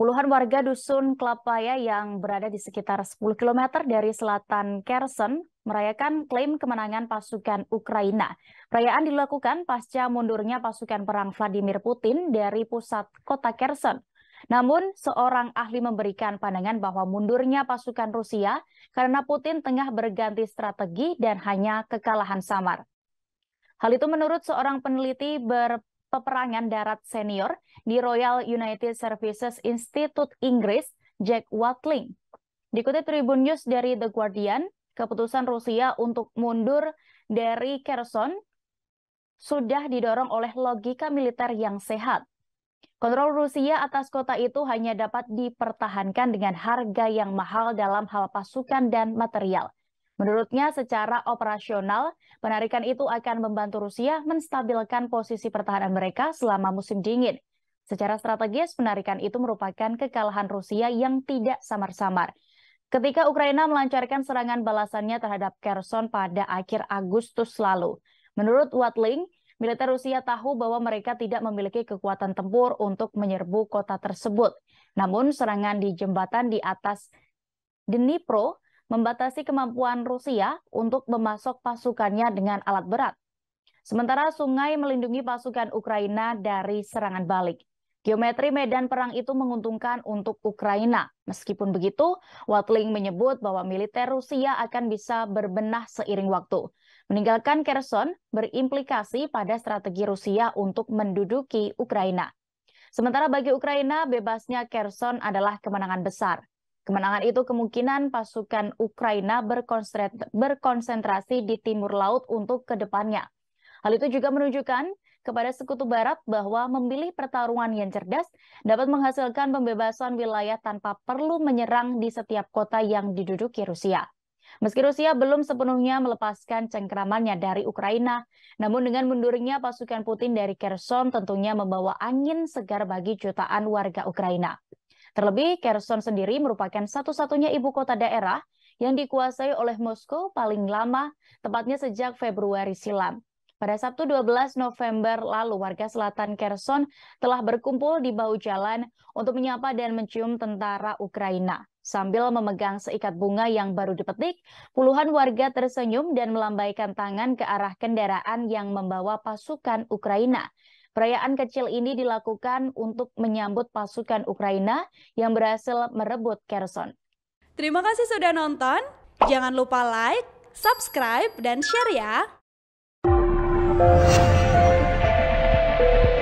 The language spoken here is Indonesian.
Puluhan warga dusun Kelapaya yang berada di sekitar 10 km dari selatan Kherson merayakan klaim kemenangan pasukan Ukraina. Perayaan dilakukan pasca mundurnya pasukan perang Vladimir Putin dari pusat kota Kherson. Namun, seorang ahli memberikan pandangan bahwa mundurnya pasukan Rusia karena Putin tengah berganti strategi dan hanya kekalahan samar. Hal itu menurut seorang peneliti ber peperangan darat senior di Royal United Services Institute Inggris, Jack Watling. Dikutip Tribun News dari The Guardian, keputusan Rusia untuk mundur dari Kherson sudah didorong oleh logika militer yang sehat. Kontrol Rusia atas kota itu hanya dapat dipertahankan dengan harga yang mahal dalam hal pasukan dan material. Menurutnya, secara operasional, penarikan itu akan membantu Rusia menstabilkan posisi pertahanan mereka selama musim dingin. Secara strategis, penarikan itu merupakan kekalahan Rusia yang tidak samar-samar. Ketika Ukraina melancarkan serangan balasannya terhadap Kherson pada akhir Agustus lalu. Menurut Watling, militer Rusia tahu bahwa mereka tidak memiliki kekuatan tempur untuk menyerbu kota tersebut. Namun serangan di jembatan di atas Dnipro membatasi kemampuan Rusia untuk memasok pasukannya dengan alat berat. Sementara sungai melindungi pasukan Ukraina dari serangan balik. Geometri medan perang itu menguntungkan untuk Ukraina. Meskipun begitu, Watling menyebut bahwa militer Rusia akan bisa berbenah seiring waktu. Meninggalkan Kherson berimplikasi pada strategi Rusia untuk menduduki Ukraina. Sementara bagi Ukraina, bebasnya Kherson adalah kemenangan besar. Kemenangan itu kemungkinan pasukan Ukraina berkonsentrasi di timur laut untuk kedepannya. Hal itu juga menunjukkan kepada sekutu barat bahwa memilih pertarungan yang cerdas dapat menghasilkan pembebasan wilayah tanpa perlu menyerang di setiap kota yang diduduki Rusia. Meski Rusia belum sepenuhnya melepaskan cengkeramannya dari Ukraina, namun dengan mundurnya pasukan Putin dari Kherson tentunya membawa angin segar bagi jutaan warga Ukraina. Terlebih, Kherson sendiri merupakan satu-satunya ibu kota daerah yang dikuasai oleh Moskow paling lama, tepatnya sejak Februari silam. Pada Sabtu 12 November lalu, warga selatan Kherson telah berkumpul di bahu jalan untuk menyapa dan mencium tentara Ukraina. Sambil memegang seikat bunga yang baru dipetik, puluhan warga tersenyum dan melambaikan tangan ke arah kendaraan yang membawa pasukan Ukraina. Perayaan kecil ini dilakukan untuk menyambut pasukan Ukraina yang berhasil merebut Kherson. Terima kasih sudah nonton. Jangan lupa like, subscribe, dan share ya.